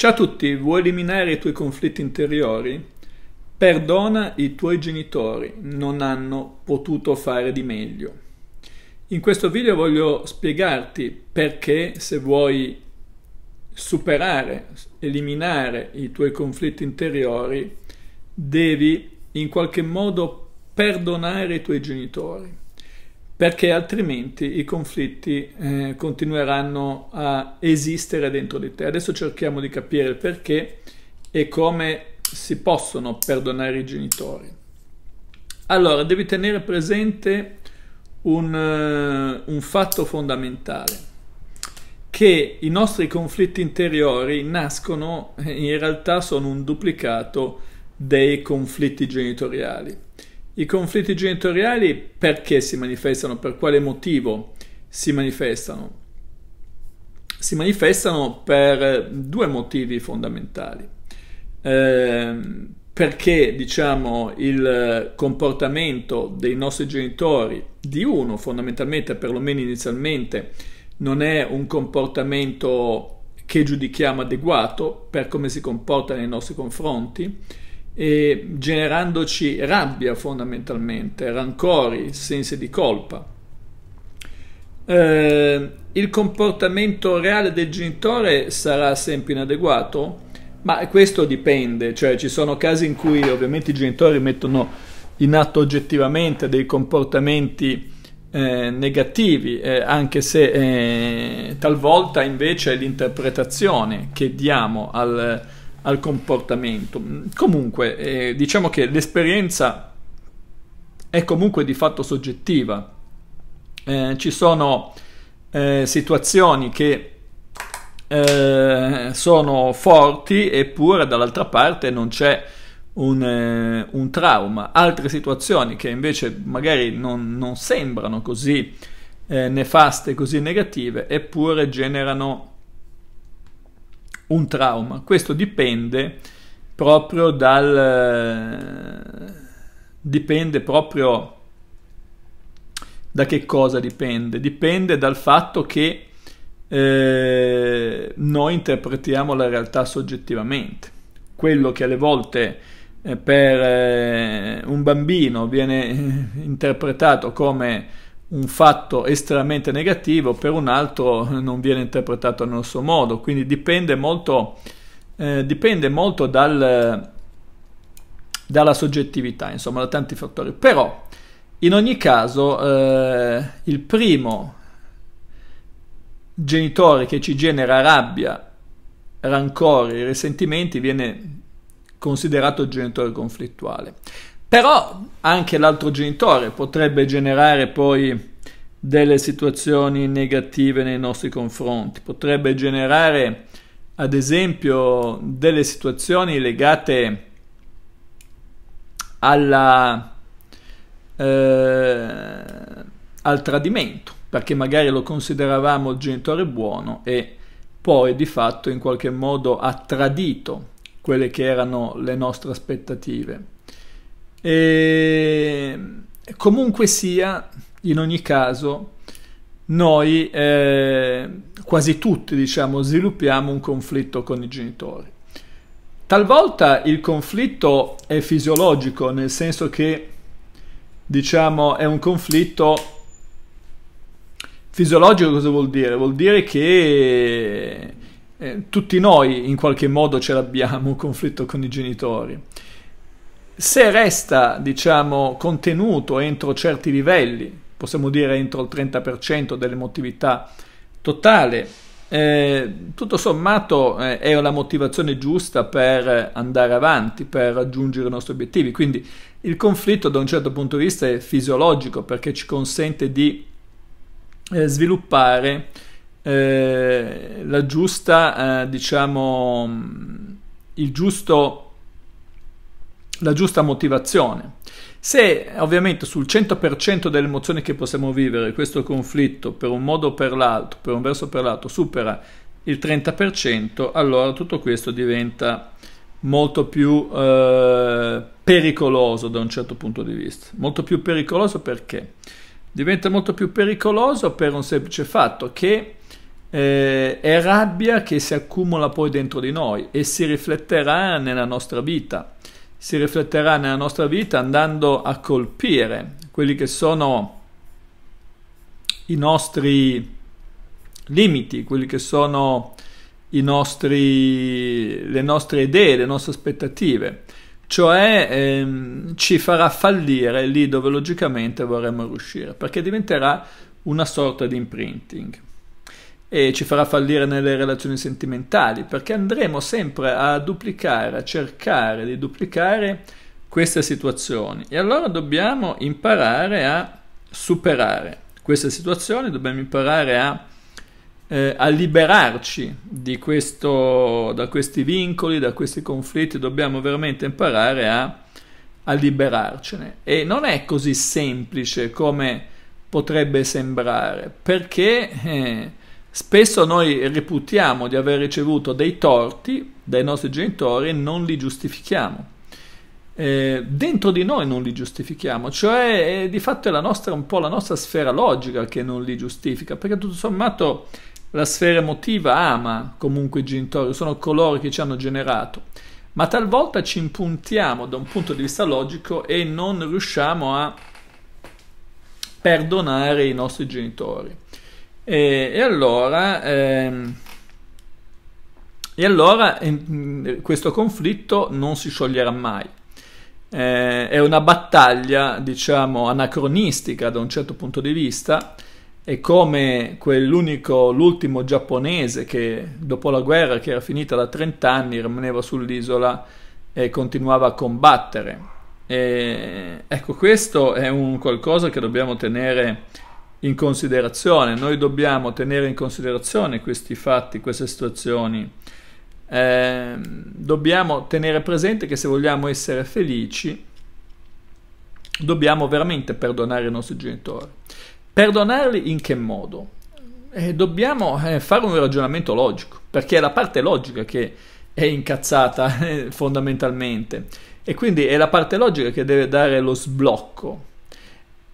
Ciao a tutti, vuoi eliminare i tuoi conflitti interiori? Perdona i tuoi genitori, non hanno potuto fare di meglio. In questo video voglio spiegarti perché se vuoi superare, eliminare i tuoi conflitti interiori, devi in qualche modo perdonare i tuoi genitori perché altrimenti i conflitti eh, continueranno a esistere dentro di te. Adesso cerchiamo di capire il perché e come si possono perdonare i genitori. Allora, devi tenere presente un, eh, un fatto fondamentale, che i nostri conflitti interiori nascono, eh, in realtà sono un duplicato dei conflitti genitoriali. I conflitti genitoriali perché si manifestano? Per quale motivo si manifestano? Si manifestano per due motivi fondamentali. Eh, perché diciamo il comportamento dei nostri genitori di uno fondamentalmente perlomeno inizialmente non è un comportamento che giudichiamo adeguato per come si comporta nei nostri confronti e generandoci rabbia fondamentalmente, rancori, sensi di colpa. Eh, il comportamento reale del genitore sarà sempre inadeguato? Ma questo dipende, cioè ci sono casi in cui ovviamente i genitori mettono in atto oggettivamente dei comportamenti eh, negativi, eh, anche se eh, talvolta invece è l'interpretazione che diamo al, genitore al comportamento. Comunque, eh, diciamo che l'esperienza è comunque di fatto soggettiva. Eh, ci sono eh, situazioni che eh, sono forti eppure dall'altra parte non c'è un, eh, un, trauma. Altre situazioni che invece magari non, non sembrano così eh, nefaste, così negative, eppure generano un trauma. Questo dipende proprio dal... dipende proprio da che cosa dipende? Dipende dal fatto che eh, noi interpretiamo la realtà soggettivamente. Quello che alle volte eh, per eh, un bambino viene interpretato come un fatto estremamente negativo per un altro non viene interpretato nello stesso modo, quindi dipende molto, eh, dipende molto dal, dalla soggettività, insomma da tanti fattori. Però in ogni caso eh, il primo genitore che ci genera rabbia, rancori, risentimenti viene considerato genitore conflittuale. Però anche l'altro genitore potrebbe generare poi delle situazioni negative nei nostri confronti, potrebbe generare ad esempio delle situazioni legate alla, eh, al tradimento, perché magari lo consideravamo il genitore buono e poi di fatto in qualche modo ha tradito quelle che erano le nostre aspettative. E comunque sia, in ogni caso, noi eh, quasi tutti, diciamo, sviluppiamo un conflitto con i genitori. Talvolta il conflitto è fisiologico, nel senso che, diciamo, è un conflitto fisiologico cosa vuol dire? Vuol dire che eh, tutti noi in qualche modo ce l'abbiamo un conflitto con i genitori. Se resta, diciamo, contenuto entro certi livelli, possiamo dire entro il 30% dell'emotività totale, eh, tutto sommato eh, è la motivazione giusta per andare avanti, per raggiungere i nostri obiettivi. Quindi il conflitto da un certo punto di vista è fisiologico perché ci consente di eh, sviluppare eh, la giusta, eh, diciamo, il giusto la giusta motivazione. Se ovviamente sul 100% delle emozioni che possiamo vivere questo conflitto per un modo o per l'altro, per un verso o per l'altro, supera il 30%, allora tutto questo diventa molto più eh, pericoloso da un certo punto di vista. Molto più pericoloso perché? Diventa molto più pericoloso per un semplice fatto che eh, è rabbia che si accumula poi dentro di noi e si rifletterà nella nostra vita si rifletterà nella nostra vita andando a colpire quelli che sono i nostri limiti, quelli che sono nostri, le nostre idee, le nostre aspettative, cioè ehm, ci farà fallire lì dove logicamente vorremmo riuscire, perché diventerà una sorta di imprinting e ci farà fallire nelle relazioni sentimentali, perché andremo sempre a duplicare, a cercare di duplicare queste situazioni. E allora dobbiamo imparare a superare queste situazioni, dobbiamo imparare a, eh, a liberarci questo, da questi vincoli, da questi conflitti, dobbiamo veramente imparare a, a liberarcene. E non è così semplice come potrebbe sembrare, perché... Eh, Spesso noi reputiamo di aver ricevuto dei torti dai nostri genitori e non li giustifichiamo. Eh, dentro di noi non li giustifichiamo, cioè eh, di fatto è nostra, un po' la nostra sfera logica che non li giustifica, perché tutto sommato la sfera emotiva ama comunque i genitori, sono coloro che ci hanno generato, ma talvolta ci impuntiamo da un punto di vista logico e non riusciamo a perdonare i nostri genitori. E, e allora, ehm, e allora in, questo conflitto non si scioglierà mai. Eh, è una battaglia, diciamo, anacronistica da un certo punto di vista. È come quell'unico, l'ultimo giapponese che dopo la guerra, che era finita da 30 anni, rimaneva sull'isola e continuava a combattere. E, ecco, questo è un qualcosa che dobbiamo tenere in considerazione, noi dobbiamo tenere in considerazione questi fatti, queste situazioni. Eh, dobbiamo tenere presente che se vogliamo essere felici dobbiamo veramente perdonare i nostri genitori. Perdonarli in che modo? Eh, dobbiamo eh, fare un ragionamento logico, perché è la parte logica che è incazzata eh, fondamentalmente e quindi è la parte logica che deve dare lo sblocco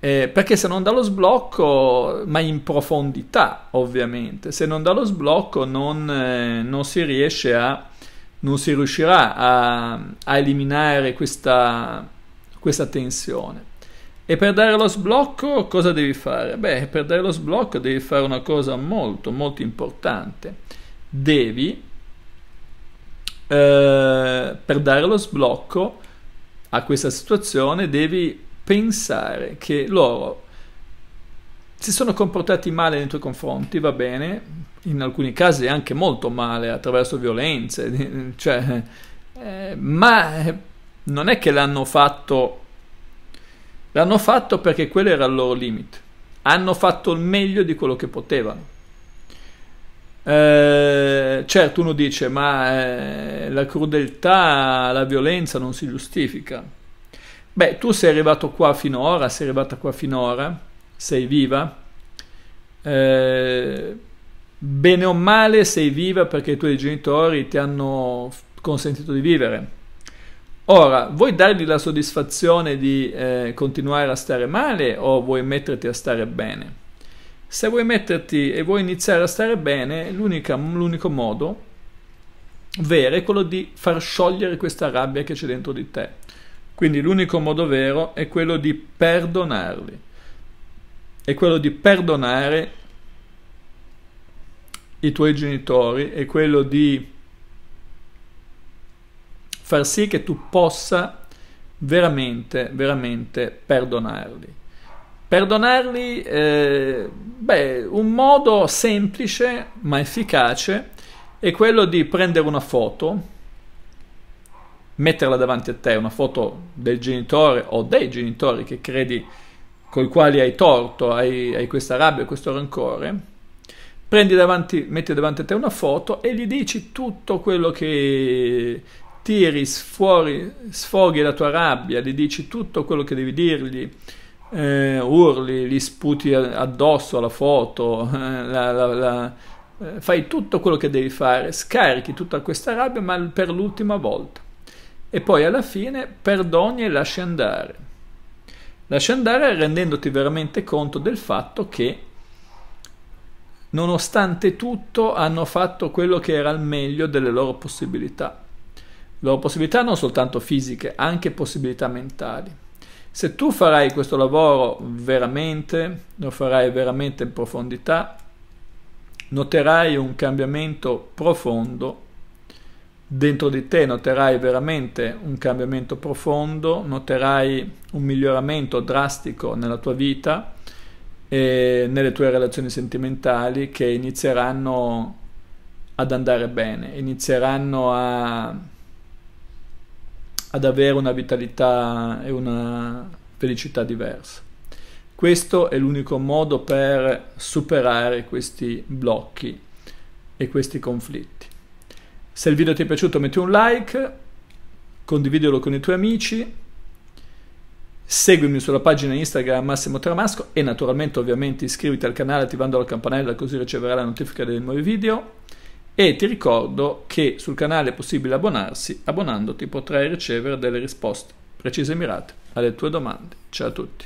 eh, perché se non dà lo sblocco, ma in profondità ovviamente, se non dà lo sblocco non, eh, non si riesce a, non si riuscirà a, a eliminare questa, questa, tensione. E per dare lo sblocco cosa devi fare? Beh, per dare lo sblocco devi fare una cosa molto molto importante. Devi, eh, per dare lo sblocco a questa situazione, devi pensare che loro si sono comportati male nei tuoi confronti, va bene, in alcuni casi anche molto male attraverso violenze, cioè, eh, ma non è che l'hanno fatto, l'hanno fatto perché quello era il loro limite, hanno fatto il meglio di quello che potevano. Eh, certo uno dice ma eh, la crudeltà, la violenza non si giustifica, Beh, tu sei arrivato qua finora, sei arrivata qua finora, sei viva. Eh, bene o male sei viva perché i tuoi genitori ti hanno consentito di vivere. Ora, vuoi dargli la soddisfazione di eh, continuare a stare male o vuoi metterti a stare bene? Se vuoi metterti e vuoi iniziare a stare bene, l'unico modo vero è quello di far sciogliere questa rabbia che c'è dentro di te. Quindi l'unico modo vero è quello di perdonarli, è quello di perdonare i tuoi genitori, è quello di far sì che tu possa veramente, veramente perdonarli. Perdonarli, eh, beh, un modo semplice ma efficace è quello di prendere una foto metterla davanti a te, una foto del genitore o dei genitori che credi con i quali hai torto, hai, hai questa rabbia, questo rancore, prendi davanti, metti davanti a te una foto e gli dici tutto quello che tiri fuori, sfoghi la tua rabbia, gli dici tutto quello che devi dirgli, eh, urli, gli sputi addosso alla foto, eh, la, la, la, eh, fai tutto quello che devi fare, scarichi tutta questa rabbia, ma per l'ultima volta e poi alla fine perdoni e lasci andare. Lasci andare rendendoti veramente conto del fatto che nonostante tutto hanno fatto quello che era al meglio delle loro possibilità. Le loro possibilità non soltanto fisiche, anche possibilità mentali. Se tu farai questo lavoro veramente, lo farai veramente in profondità, noterai un cambiamento profondo dentro di te noterai veramente un cambiamento profondo, noterai un miglioramento drastico nella tua vita e nelle tue relazioni sentimentali che inizieranno ad andare bene, inizieranno a, ad avere una vitalità e una felicità diversa. Questo è l'unico modo per superare questi blocchi e questi conflitti. Se il video ti è piaciuto metti un like, condividilo con i tuoi amici, seguimi sulla pagina Instagram Massimo Tramasco e naturalmente ovviamente iscriviti al canale attivando la campanella così riceverai la notifica dei nuovi video e ti ricordo che sul canale è possibile abbonarsi, abbonandoti potrai ricevere delle risposte precise e mirate alle tue domande. Ciao a tutti.